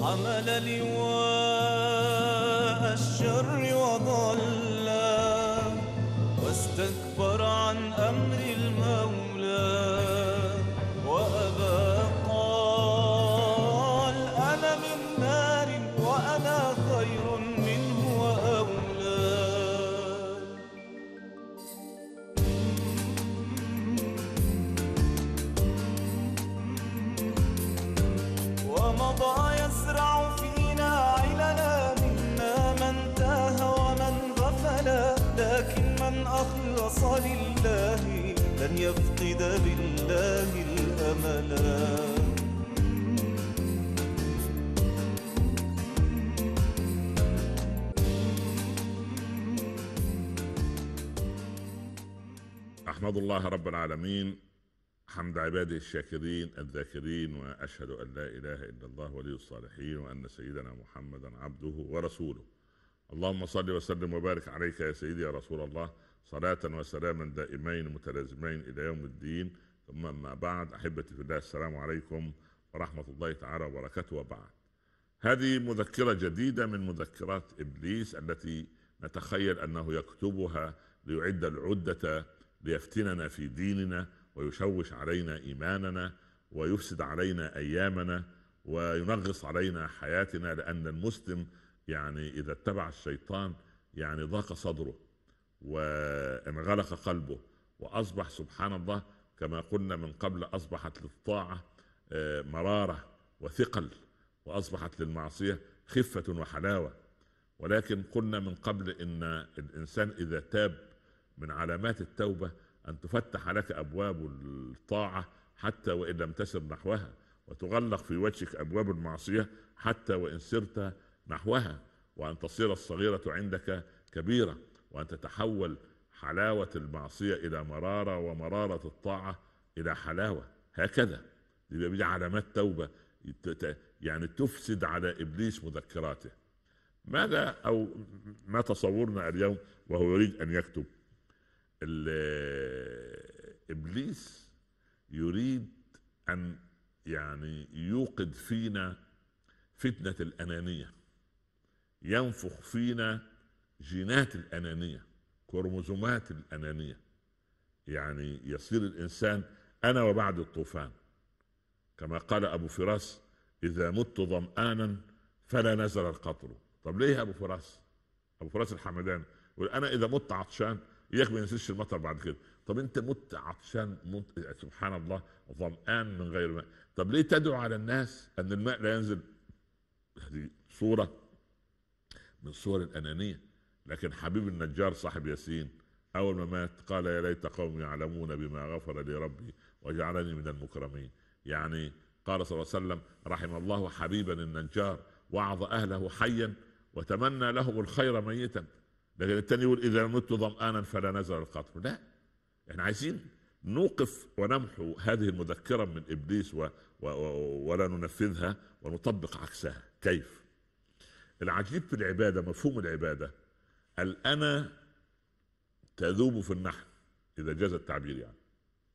حمل لواء الشر احمد الله رب العالمين حمد عباده الشاكرين الذاكرين واشهد ان لا اله الا الله ولي الصالحين وان سيدنا محمدا عبده ورسوله اللهم صل وسلم وبارك عليك يا سيدي يا رسول الله صلاه وسلاما دائمين متلازمين الى يوم الدين ثم ما بعد أحبتي في الله السلام عليكم ورحمة الله تعالى وبركاته وبعد هذه مذكرة جديدة من مذكرات إبليس التي نتخيل أنه يكتبها ليعد العدة ليفتننا في ديننا ويشوش علينا إيماننا ويفسد علينا أيامنا وينغص علينا حياتنا لأن المسلم يعني إذا اتبع الشيطان يعني ضاق صدره وانغلق قلبه وأصبح سبحان الله كما قلنا من قبل اصبحت للطاعه آه، مراره وثقل واصبحت للمعصيه خفه وحلاوه ولكن قلنا من قبل ان الانسان اذا تاب من علامات التوبه ان تفتح لك ابواب الطاعه حتى وان لم تسر نحوها وتغلق في وجهك ابواب المعصيه حتى وان سرت نحوها وان تصير الصغيره عندك كبيره وان تتحول حلاوة المعصية إلى مرارة ومرارة الطاعة إلى حلاوة هكذا دي علامات توبة يعني تفسد على إبليس مذكراته ماذا أو ما تصورنا اليوم وهو يريد أن يكتب إبليس يريد أن يعني يوقد فينا فتنة الأنانية ينفخ فينا جينات الأنانية كروموزومات الأنانية يعني يصير الإنسان أنا وبعد الطوفان كما قال أبو فراس إذا مت ظمآنا فلا نزل القطر طب ليه أبو فراس أبو فراس الحمدان يقول أنا إذا مت عطشان إياك ما ينزلش المطر بعد كده طب أنت مت عطشان مت... سبحان الله ظمآن من غير ماء طب ليه تدعو على الناس أن الماء لا ينزل هذه صورة من صور الأنانية لكن حبيب النجار صاحب ياسين اول ما مات قال يا ليت قوم يعلمون بما غفر لي ربي وجعلني من المكرمين يعني قال صلى الله عليه وسلم رحم الله حبيبا النجار وعظ اهله حيا وتمنى لهم الخير ميتا لكن التاني يقول اذا مت ظمانا فلا نزل القطر لا احنا عايزين نوقف ونمحو هذه المذكره من ابليس و... و... و... ولا ننفذها ونطبق عكسها كيف العجيب في العباده مفهوم العباده الأنا تذوب في النحل إذا جاز التعبير يعني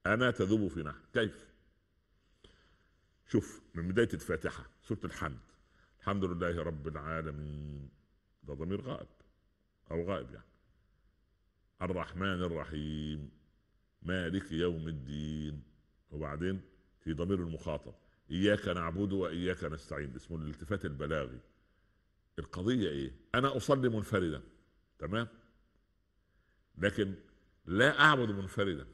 أنا تذوب في نحل كيف؟ شوف من بداية الفاتحة سورة الحمد الحمد لله رب العالمين ده ضمير غائب أو غائب يعني الرحمن الرحيم مالك يوم الدين وبعدين في ضمير المخاطب إياك نعبد وإياك نستعين اسمه الالتفات البلاغي القضية إيه؟ أنا أصلي منفردا تمام لكن لا اعبد منفردا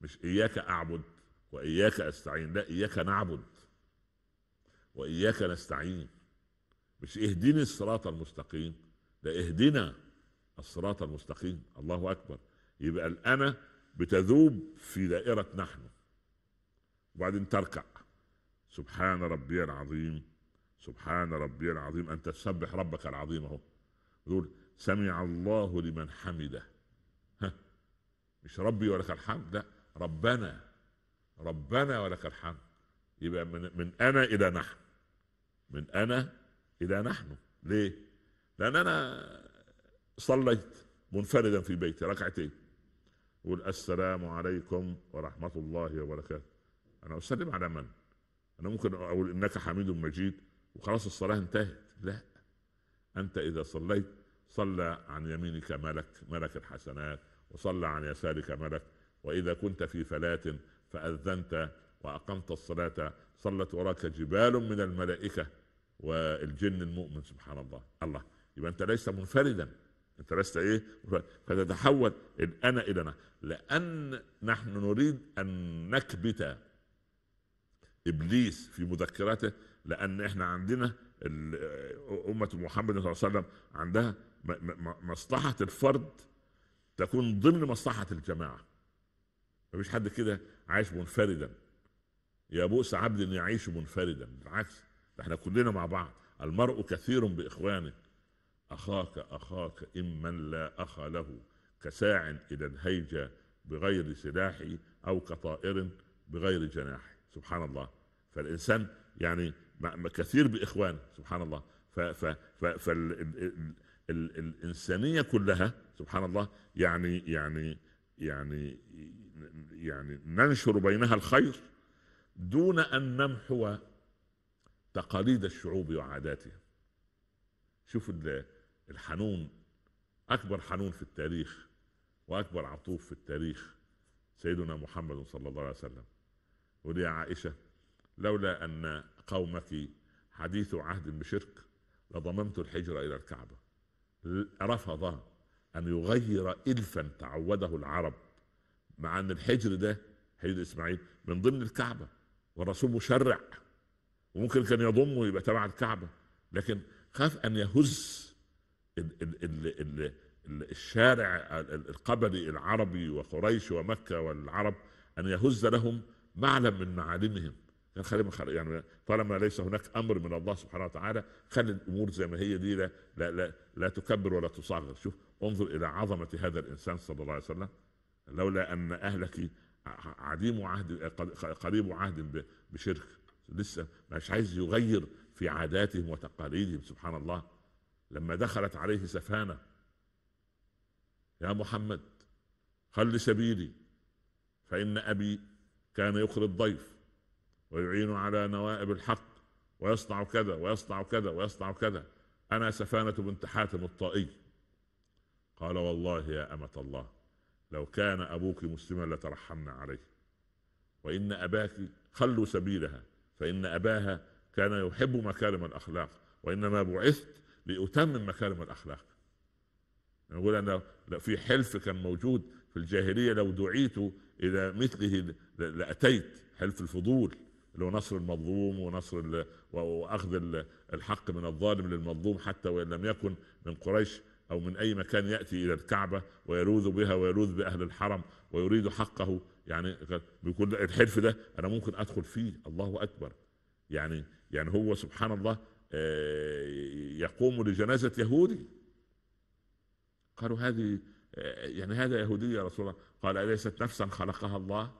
مش اياك اعبد واياك استعين لا اياك نعبد واياك نستعين مش اهدني الصراط المستقيم لا اهدنا الصراط المستقيم الله اكبر يبقى الانا بتذوب في دائره نحن وبعدين تركع سبحان ربي العظيم سبحان ربي العظيم ان تسبح ربك العظيم اهو سمع الله لمن حمده ها مش ربي ولك الحمد لا ربنا ربنا ولك الحمد يبقى من, من انا الى نحن من انا الى نحن ليه لان انا صليت منفردا في بيتي ركعتين اقول السلام عليكم ورحمه الله وبركاته انا اسلم على من انا ممكن اقول انك حميد مجيد وخلاص الصلاه انتهت لا انت اذا صليت صلى عن يمينك ملك ملك الحسنات وصلى عن يسارك ملك واذا كنت في فلاه فاذنت واقمت الصلاه صلت وراك جبال من الملائكه والجن المؤمن سبحان الله الله يبقى انت ليس منفردا انت لست ايه فتتحول انا الى انا لان نحن نريد ان نكبت ابليس في مذكراته لان احنا عندنا امه محمد صلى الله عليه وسلم عندها مصلحه الفرد تكون ضمن مصلحه الجماعه مفيش حد كده عايش منفردا يا بؤس عبد ان يعيش منفردا بالعكس ده احنا كلنا مع بعض المرء كثير باخوانه اخاك اخاك ان من لا اخ له كساع الى الهيجه بغير سلاح او كطائر بغير جناح سبحان الله فالانسان يعني كثير باخوانه سبحان الله الانسانيه كلها سبحان الله يعني يعني يعني يعني ننشر بينها الخير دون ان نمحو تقاليد الشعوب وعاداتها شوف الحنون اكبر حنون في التاريخ واكبر عطوف في التاريخ سيدنا محمد صلى الله عليه وسلم يقول يا عائشه لولا ان قومك حديث عهد بشرك لضممت الحجرة الى الكعبه رفض أن يغير إلفا تعوده العرب مع أن الحجر ده حجر إسماعيل من ضمن الكعبة والرسول مشرع وممكن كان يضمه يبقى تبع الكعبة لكن خاف أن يهز الـ الـ الـ الـ الشارع القبلي العربي وقريش ومكة والعرب أن يهز لهم معلم من معالمهم يعني خلي يعني طالما ليس هناك امر من الله سبحانه وتعالى خلي الامور زي ما هي دي لا لا لا, لا تكبر ولا تصغر شوف انظر الى عظمه هذا الانسان صلى الله عليه وسلم لولا ان اهلك عديم عهد قريب عهد بشرك لسه مش عايز يغير في عاداتهم وتقاليدهم سبحان الله لما دخلت عليه سفانه يا محمد خل سبيلي فان ابي كان يخرج الضيف ويعين على نوائب الحق ويصنع كذا ويصنع كذا ويصنع كذا أنا سفانة بنت حاتم الطائي قال والله يا أمة الله لو كان أبوك مسلما لترحمنا عليه وإن أباك خلوا سبيلها فإن أباها كان يحب مكارم الأخلاق وإنما بعثت لأتمم مكارم الأخلاق نقول أنا في حلف كان موجود في الجاهلية لو دعيت إلى مثله لأتيت حلف الفضول اللي هو نصر المظلوم ونصر واخذ الحق من الظالم للمظلوم حتى وان لم يكن من قريش او من اي مكان ياتي الى الكعبه ويلوذ بها ويلوذ باهل الحرم ويريد حقه يعني بيكون الحلف ده انا ممكن ادخل فيه الله اكبر يعني يعني هو سبحان الله آه، يقوم لجنازه يهودي قالوا هذه آه، يعني هذا يهودي يا رسول الله قال اليست نفسا خلقها الله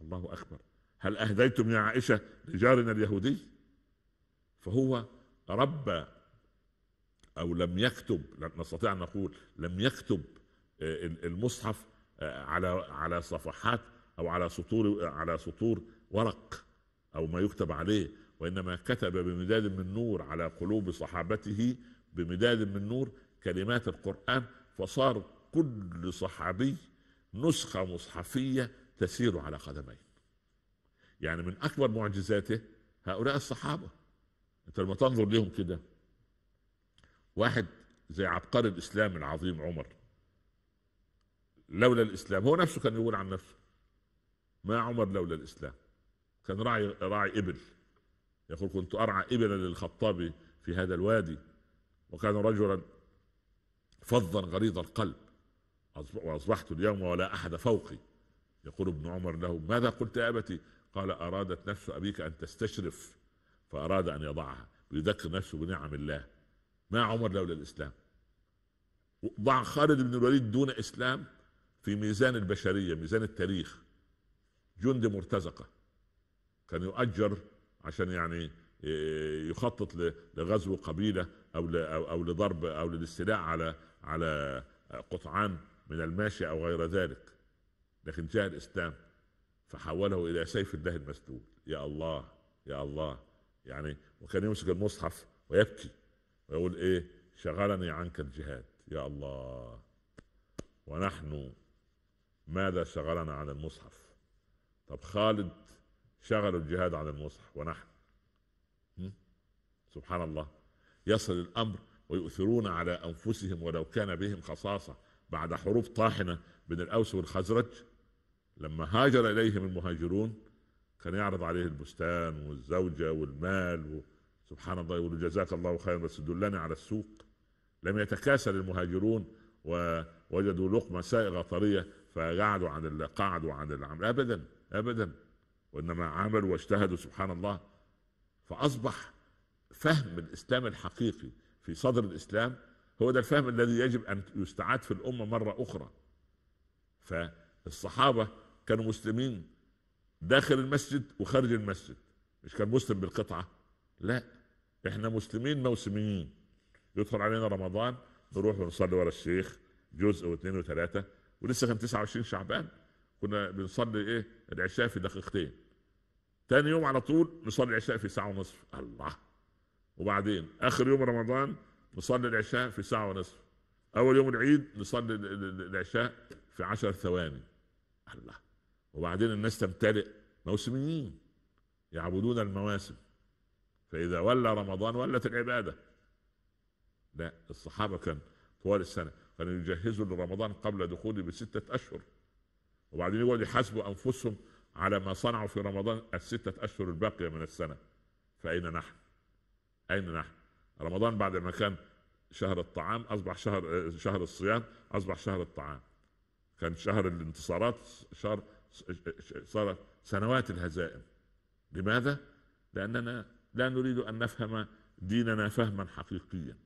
الله اكبر هل أهديتم يا عائشة لجارنا اليهودي فهو ربى أو لم يكتب نستطيع أن نقول لم يكتب آه، المصحف آه، على على صفحات أو على سطور على سطور ورق أو ما يكتب عليه وإنما كتب بمداد من نور على قلوب صحابته بمداد من نور كلمات القرآن فصار كل صحابي نسخة مصحفية تسير على قدميه يعني من اكبر معجزاته هؤلاء الصحابه انت لما تنظر لهم كده واحد زي عبقري الاسلام العظيم عمر لولا الاسلام هو نفسه كان يقول عن نفسه ما عمر لولا الاسلام كان راعي راعي ابل يقول كنت ارعى ابلا للخطاب في هذا الوادي وكان رجلا فظا غليظ القلب واصبحت اليوم ولا احد فوقي يقول ابن عمر له ماذا قلت يا ابتي قال أرادت نفس أبيك أن تستشرف فأراد أن يضعها يذكر نفسه بنعم الله ما عمر لولا الإسلام ضع خالد بن الوليد دون إسلام في ميزان البشرية ميزان التاريخ جندي مرتزقة كان يؤجر عشان يعني آه، يخطط لغزو قبيلة أو أو لضرب أو للاستيلاء على على قطعان من الماشية أو غير ذلك لكن جاء الإسلام فحوله الى سيف الله المسلول يا الله يا الله يعني وكان يمسك المصحف ويبكي ويقول ايه شغلني عنك الجهاد يا الله ونحن ماذا شغلنا عن المصحف طب خالد شغل الجهاد عن المصحف ونحن سبحان الله يصل الامر ويؤثرون على انفسهم ولو كان بهم خصاصه بعد حروب طاحنه بين الاوس والخزرج لما هاجر اليهم المهاجرون كان يعرض عليه البستان والزوجه والمال و... سبحان الله يقول جزاك الله خيرا بس دلني على السوق لم يتكاسل المهاجرون ووجدوا لقمه سائغه طريه فقعدوا عن ال... قعدوا عن العمل ابدا ابدا وانما عملوا واجتهدوا سبحان الله فاصبح فهم الاسلام الحقيقي في صدر الاسلام هو ده الفهم الذي يجب ان يستعاد في الامه مره اخرى فالصحابه كانوا مسلمين داخل المسجد وخارج المسجد مش كان مسلم بالقطعه لا احنا مسلمين موسميين يدخل علينا رمضان نروح ونصلي ورا الشيخ جزء واثنين وثلاثه ولسه كان 29 شعبان كنا بنصلي ايه العشاء في دقيقتين تاني يوم على طول نصلي العشاء في ساعه ونصف الله وبعدين اخر يوم رمضان نصلي العشاء في ساعه ونصف اول يوم العيد نصلي العشاء في عشر ثواني الله وبعدين الناس تمتلئ موسميين يعبدون المواسم فإذا ولى رمضان ولت العبادة لا الصحابة كان طوال السنة كانوا يجهزوا لرمضان قبل دخوله بستة أشهر وبعدين يقعدوا يحاسبوا أنفسهم على ما صنعوا في رمضان الستة أشهر الباقية من السنة فأين نحن؟ أين نحن؟ رمضان بعد ما كان شهر الطعام أصبح شهر شهر الصيام أصبح شهر الطعام كان شهر الانتصارات شهر صارت سنوات الهزائم لماذا؟ لأننا لا نريد أن نفهم ديننا فهما حقيقيا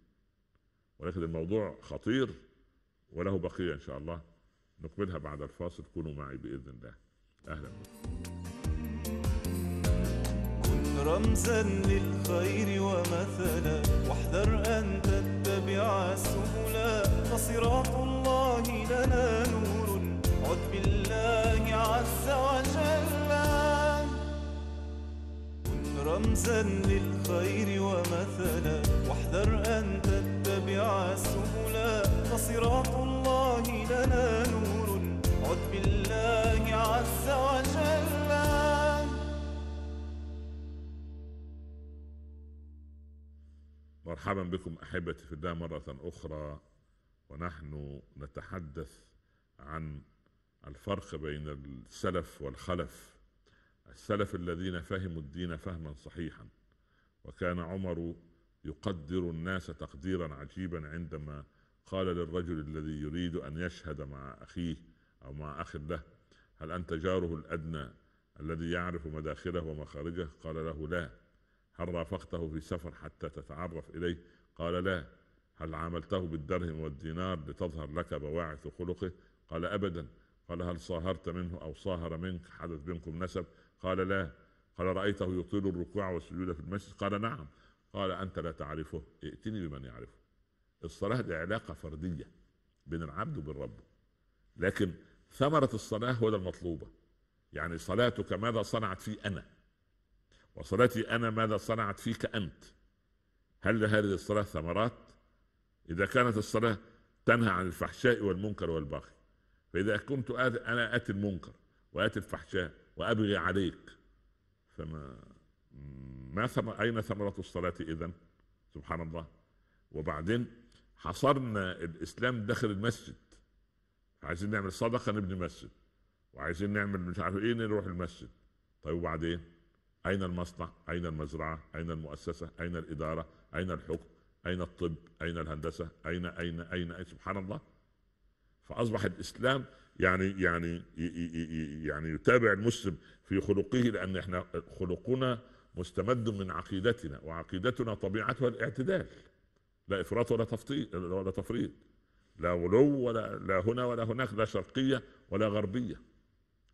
ولكن الموضوع خطير وله بقية إن شاء الله نكملها بعد الفاصل كونوا معي بإذن الله أهلا بكم كن رمزا للخير ومثلا واحذر أن تتبع سبلا فصراط الله رمزا للخير ومثلا واحذر أن تتبع السبلا فصراط الله لنا نور عد بالله عز وجل مرحبا بكم أحبتي في الله مرة أخرى ونحن نتحدث عن الفرق بين السلف والخلف السلف الذين فهموا الدين فهما صحيحا وكان عمر يقدر الناس تقديرا عجيبا عندما قال للرجل الذي يريد ان يشهد مع اخيه او مع اخ له هل انت جاره الادنى الذي يعرف مداخله ومخارجه قال له لا هل رافقته في سفر حتى تتعرف اليه قال لا هل عاملته بالدرهم والدينار لتظهر لك بواعث خلقه قال ابدا قال هل صاهرت منه او صاهر منك حدث بينكم نسب قال لا قال رأيته يطيل الركوع والسجود في المسجد قال نعم قال أنت لا تعرفه ائتني بمن يعرفه الصلاة دي علاقة فردية بين العبد وبين ربه لكن ثمرة الصلاة هو ده المطلوبة يعني صلاتك ماذا صنعت في أنا وصلاتي أنا ماذا صنعت فيك أنت هل لهذه الصلاة ثمرات إذا كانت الصلاة تنهى عن الفحشاء والمنكر والبغي فإذا كنت أنا أتي المنكر وأتي الفحشاء وأبغي عليك فما ما ثم أين ثمرة الصلاة إذا سبحان الله وبعدين حصرنا الإسلام داخل المسجد عايزين نعمل صدقة نبني مسجد وعايزين نعمل مش عارف إيه نروح المسجد طيب وبعدين أين المصنع أين المزرعة أين المؤسسة أين الإدارة أين الحكم أين الطب أين الهندسة أين أين أين, أين؟ سبحان الله فأصبح الإسلام يعني يعني يعني يتابع المسلم في خلقه لان احنا خلقنا مستمد من عقيدتنا وعقيدتنا طبيعتها الاعتدال لا افراط ولا تفريط ولا تفريط لا غلو ولا لا هنا ولا هناك لا شرقيه ولا غربيه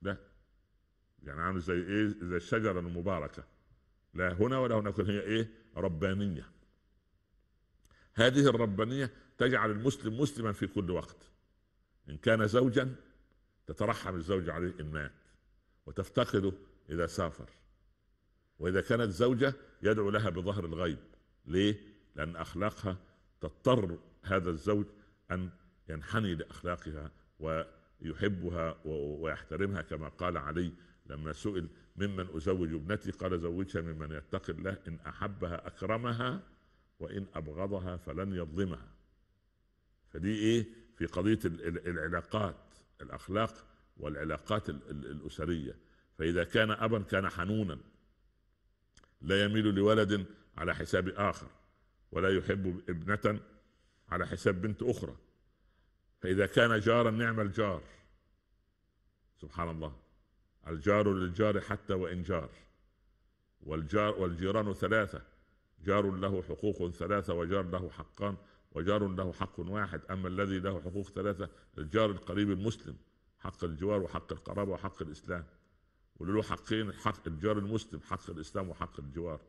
لا يعني عامل زي ايه زي الشجره المباركه لا هنا ولا هناك هي ايه ربانيه هذه الربانيه تجعل المسلم مسلما في كل وقت ان كان زوجا تترحم الزوجة عليه إن مات وتفتقده إذا سافر وإذا كانت زوجة يدعو لها بظهر الغيب ليه؟ لأن أخلاقها تضطر هذا الزوج أن ينحني لأخلاقها ويحبها ويحترمها كما قال علي لما سئل ممن أزوج ابنتي قال زوجها ممن يتقي الله إن أحبها أكرمها وإن أبغضها فلن يظلمها فدي إيه في قضية العلاقات الأخلاق والعلاقات الأسرية فإذا كان أبا كان حنونا لا يميل لولد على حساب آخر ولا يحب ابنة على حساب بنت أخرى فإذا كان جارا نعم الجار سبحان الله الجار للجار حتى وإن جار والجار والجيران ثلاثة جار له حقوق ثلاثة وجار له حقان وجار له حق واحد اما الذي له حقوق ثلاثه الجار القريب المسلم حق الجوار وحق القرابه وحق الاسلام وله حقين حق الجار المسلم حق الاسلام وحق الجوار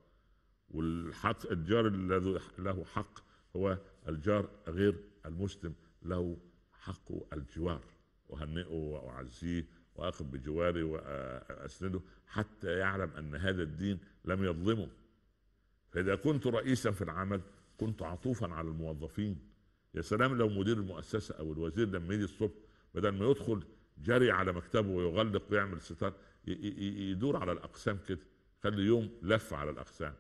والحق الجار الذي له حق هو الجار غير المسلم له حق الجوار اهنئه واعزيه واقف بجواري واسنده حتى يعلم ان هذا الدين لم يظلمه فاذا كنت رئيسا في العمل كنت عطوفا على الموظفين يا سلام لو مدير المؤسسه او الوزير لما يجي الصبح بدل ما يدخل جري على مكتبه ويغلق ويعمل ستار يدور على الاقسام كده خلي يوم لف على الاقسام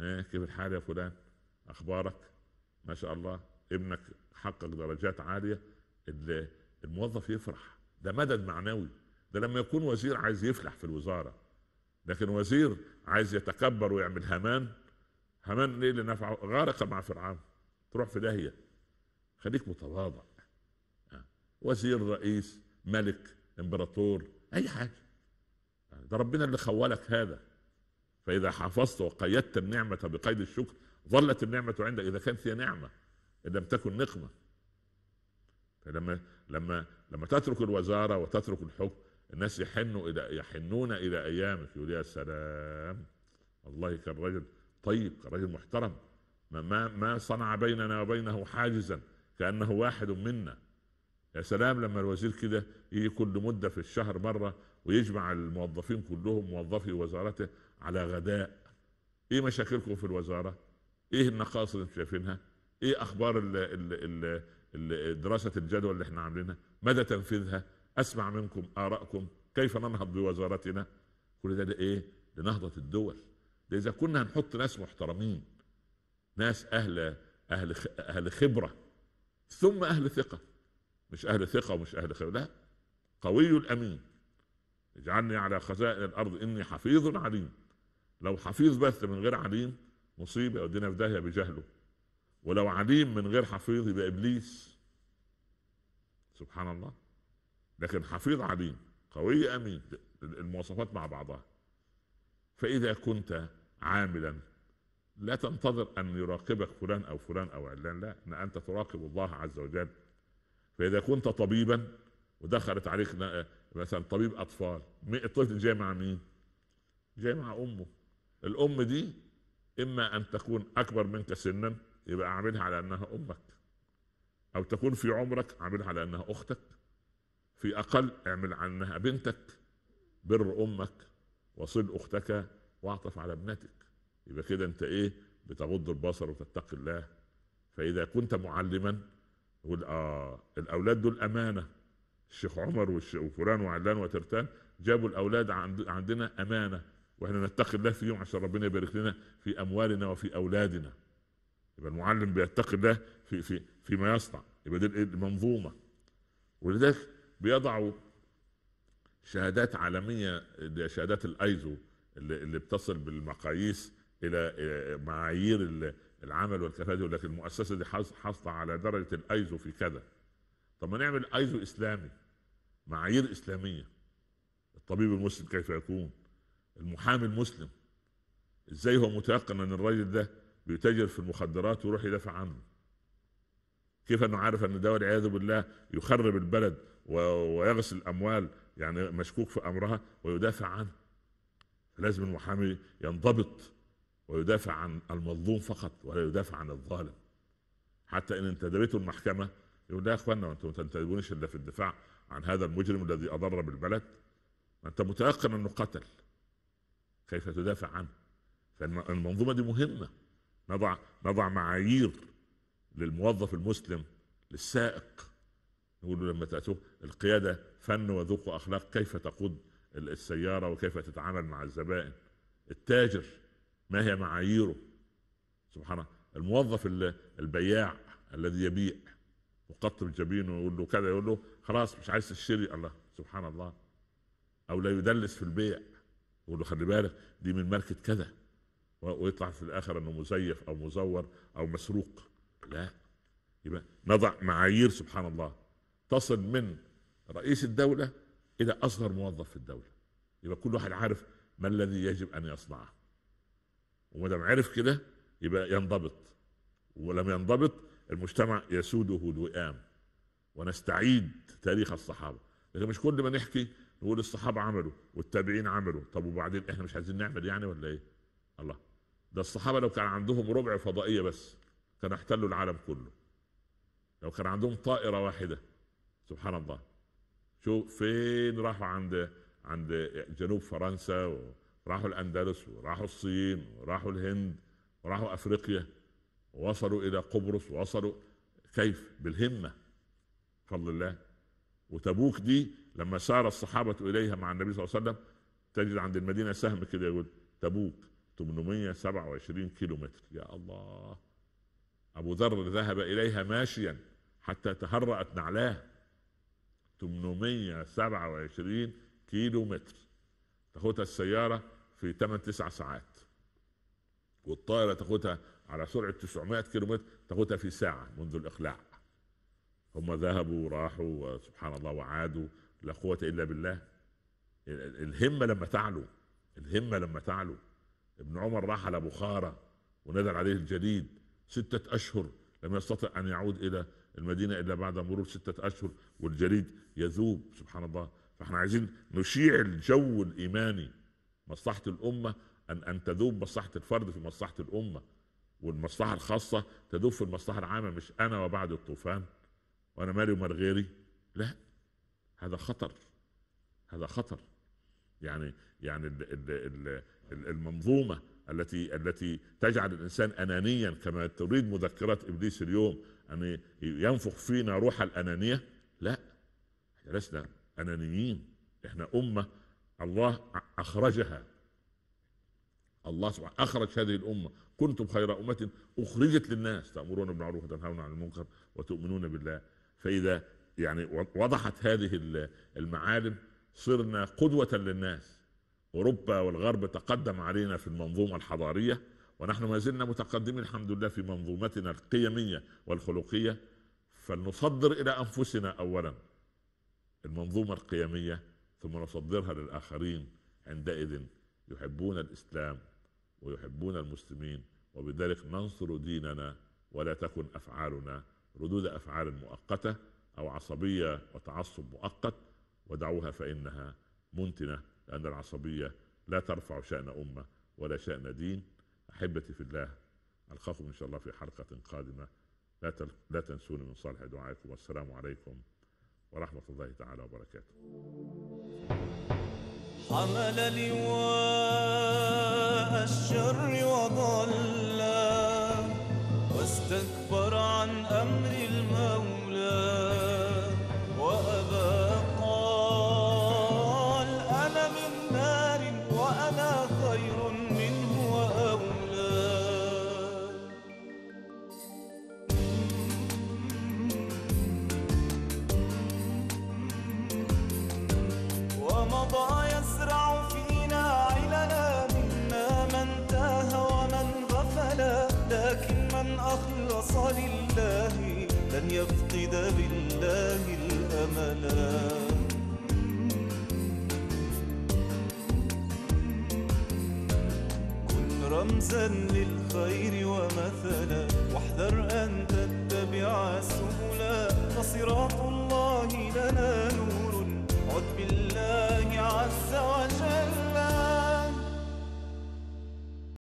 ايه كيف الحال يا فلان اخبارك ما شاء الله ابنك حقق درجات عاليه الموظف يفرح ده مدد معنوي ده لما يكون وزير عايز يفلح في الوزاره لكن وزير عايز يتكبر ويعمل همام همان ايه اللي نفعه غرق مع فرعون تروح في داهيه خليك متواضع آه. وزير رئيس ملك امبراطور اي حاجه آه. ده ربنا اللي خولك هذا فاذا حافظت وقيدت النعمه بقيد الشكر ظلت النعمه عندك اذا كانت هي نعمه ان لم تكن نقمه فلما لما لما تترك الوزاره وتترك الحكم الناس يحنوا الى يحنون الى ايامك يقول يا سلام والله كان رجل طيب رجل محترم ما, ما, ما صنع بيننا وبينه حاجزا كأنه واحد منا يا سلام لما الوزير كده يجي كل مدة في الشهر مرة ويجمع الموظفين كلهم موظفي وزارته على غداء ايه مشاكلكم في الوزارة ايه النقائص اللي انتم شايفينها ايه اخبار الـ الـ الـ دراسة الجدول اللي احنا عاملينها مدى تنفيذها اسمع منكم ارائكم كيف ننهض بوزارتنا كل ده لايه لنهضة الدول ده اذا كنا هنحط ناس محترمين ناس اهل اهل اهل خبره ثم اهل ثقه مش اهل ثقه ومش اهل خبره لا قوي الامين اجعلني على خزائن الارض اني حفيظ عليم لو حفيظ بس من غير عليم مصيبه يودينا في داهيه بجهله ولو عليم من غير حفيظ يبقى ابليس سبحان الله لكن حفيظ عليم قوي امين المواصفات مع بعضها فاذا كنت عاملا لا تنتظر ان يراقبك فلان او فلان او علان لا ان انت تراقب الله عز وجل فاذا كنت طبيبا ودخلت عليك مثلا طبيب اطفال الطفل جاي مع مين؟ جاي مع امه الام دي اما ان تكون اكبر منك سنا يبقى اعملها على انها امك او تكون في عمرك اعملها على انها اختك في اقل اعمل عنها بنتك بر امك وصل اختك واعطف على ابنتك يبقى كده انت ايه بتغض البصر وتتقي الله فاذا كنت معلما يقول اه الاولاد دول امانه الشيخ عمر وفلان وعلان وترتان جابوا الاولاد عندنا امانه واحنا نتقي الله فيهم عشان ربنا يبارك لنا في اموالنا وفي اولادنا يبقى المعلم بيتقي الله في في فيما يصنع يبقى دي المنظومه ولذلك بيضعوا شهادات عالميه شهادات الايزو اللي, اللي بتصل بالمقاييس الى معايير العمل والكفاءه يقول لك المؤسسه دي حاصله على درجه الايزو في كذا طب ما نعمل ايزو اسلامي معايير اسلاميه الطبيب المسلم كيف يكون المحامي المسلم ازاي هو متيقن ان الراجل ده بيتاجر في المخدرات ويروح يدافع عنه كيف انه عارف ان ده والعياذ بالله يخرب البلد ويغسل الاموال يعني مشكوك في امرها ويدافع عنه لازم المحامي ينضبط ويدافع عن المظلوم فقط ولا يدافع عن الظالم حتى ان انتدبته المحكمه يقول لا يا اخوانا انتوا ما تنتدبونيش الا في الدفاع عن هذا المجرم الذي اضر بالبلد ما انت متيقن انه قتل كيف تدافع عنه فالمنظومه دي مهمه نضع نضع معايير للموظف المسلم للسائق نقول له لما تأتوه القيادة فن وذوق وأخلاق كيف تقود السياره وكيف تتعامل مع الزبائن التاجر ما هي معاييره سبحان الموظف البياع الذي يبيع مقطب جبينه ويقول له كذا يقول له خلاص مش عايز تشتري الله سبحان الله او لا يدلس في البيع يقول له خلي بالك دي من ماركه كذا ويطلع في الاخر انه مزيف او مزور او مسروق لا يبقى نضع معايير سبحان الله تصل من رئيس الدوله الى أصغر موظف في الدولة يبقى كل واحد عارف ما الذي يجب أن يصنعه وما دام عرف كده يبقى ينضبط ولم ينضبط المجتمع يسوده الوئام ونستعيد تاريخ الصحابة لكن مش كل ما نحكي نقول الصحابة عملوا والتابعين عملوا طب وبعدين احنا مش عايزين نعمل يعني ولا ايه الله ده الصحابة لو كان عندهم ربع فضائية بس كان احتلوا العالم كله لو كان عندهم طائرة واحدة سبحان الله شوف فين راحوا عند عند جنوب فرنسا وراحوا الاندلس وراحوا الصين وراحوا الهند وراحوا افريقيا ووصلوا الى قبرص ووصلوا كيف بالهمه فضل الله وتبوك دي لما سار الصحابه اليها مع النبي صلى الله عليه وسلم تجد عند المدينه سهم كده يقول تبوك 827 كيلو متر يا الله أبو ذر ذهب إليها ماشيا حتى تهرأت نعلاه 827 كيلو متر تاخدها السيارة في 8 9 ساعات والطائرة تاخدها على سرعة 900 كيلو متر تاخدها في ساعة منذ الإقلاع هم ذهبوا وراحوا وسبحان الله وعادوا لا قوة إلا بالله الهمة لما تعلو الهمة لما تعلو ابن عمر راح على بخارى ونزل عليه الجليد ستة أشهر لم يستطع أن يعود إلى المدينة إلا بعد مرور ستة أشهر والجليد يذوب سبحان الله فاحنا عايزين نشيع الجو الإيماني مصلحة الأمة أن أن تذوب مصلحة الفرد في مصلحة الأمة والمصلحة الخاصة تذوب في المصلحة العامة مش أنا وبعد الطوفان وأنا مالي ومال غيري لا هذا خطر هذا خطر يعني يعني المنظومة التي التي تجعل الانسان انانيا كما تريد مذكرات ابليس اليوم ان ينفخ فينا روح الانانيه لا احنا لسنا انانيين احنا امه الله اخرجها الله سبحانه اخرج هذه الامه كنتم خير امه اخرجت للناس تامرون بالمعروف وتنهون عن المنكر وتؤمنون بالله فاذا يعني وضحت هذه المعالم صرنا قدوه للناس اوروبا والغرب تقدم علينا في المنظومه الحضاريه ونحن ما زلنا متقدمين الحمد لله في منظومتنا القيميه والخلقيه فلنصدر الى انفسنا اولا المنظومه القيميه ثم نصدرها للاخرين عندئذ يحبون الاسلام ويحبون المسلمين وبذلك ننصر ديننا ولا تكن افعالنا ردود افعال مؤقته او عصبيه وتعصب مؤقت ودعوها فانها منتنه لأن العصبية لا ترفع شأن أمة ولا شأن دين أحبتي في الله ألقاكم إن شاء الله في حلقة قادمة لا لا تنسوني من صالح دعائكم والسلام عليكم ورحمة الله تعالى وبركاته حمل لواء الشر وضل واستكبر عن أمر الموت ميزان للخير